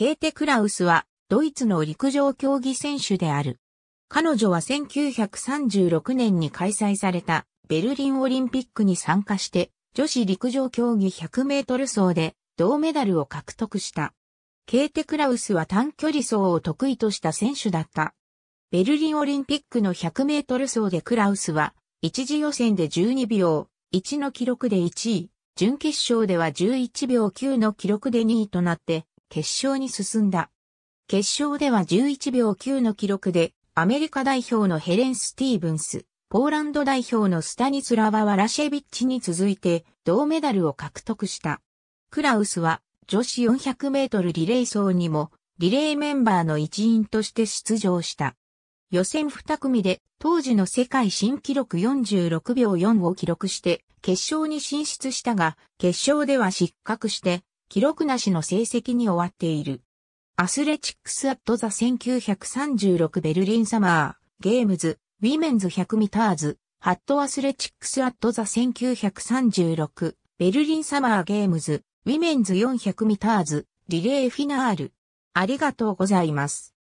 ケーテ・クラウスは、ドイツの陸上競技選手である。彼女は1936年に開催されたベルリンオリンピックに参加して、女子陸上競技100メートル走で銅メダルを獲得した。ケーテ・クラウスは短距離走を得意とした選手だった。ベルリンオリンピックの100メートル走でクラウスは、一次予選で12秒1の記録で1位、準決勝では11秒9の記録で2位となって、決勝に進んだ。決勝では11秒9の記録で、アメリカ代表のヘレン・スティーブンス、ポーランド代表のスタニスラバワラシェビッチに続いて、銅メダルを獲得した。クラウスは、女子400メートルリレー層にも、リレーメンバーの一員として出場した。予選2組で、当時の世界新記録46秒4を記録して、決勝に進出したが、決勝では失格して、記録なしの成績に終わっている。アスレチックス・アット・ザ1936ベルリンサマー、ゲームズ、ウィメンズ100ミターズ、ハット・アスレチックス・アット・ザ1936ベルリンサマー・ゲームズ、ウィメンズ400ミターズ、リレーフィナール。ありがとうございます。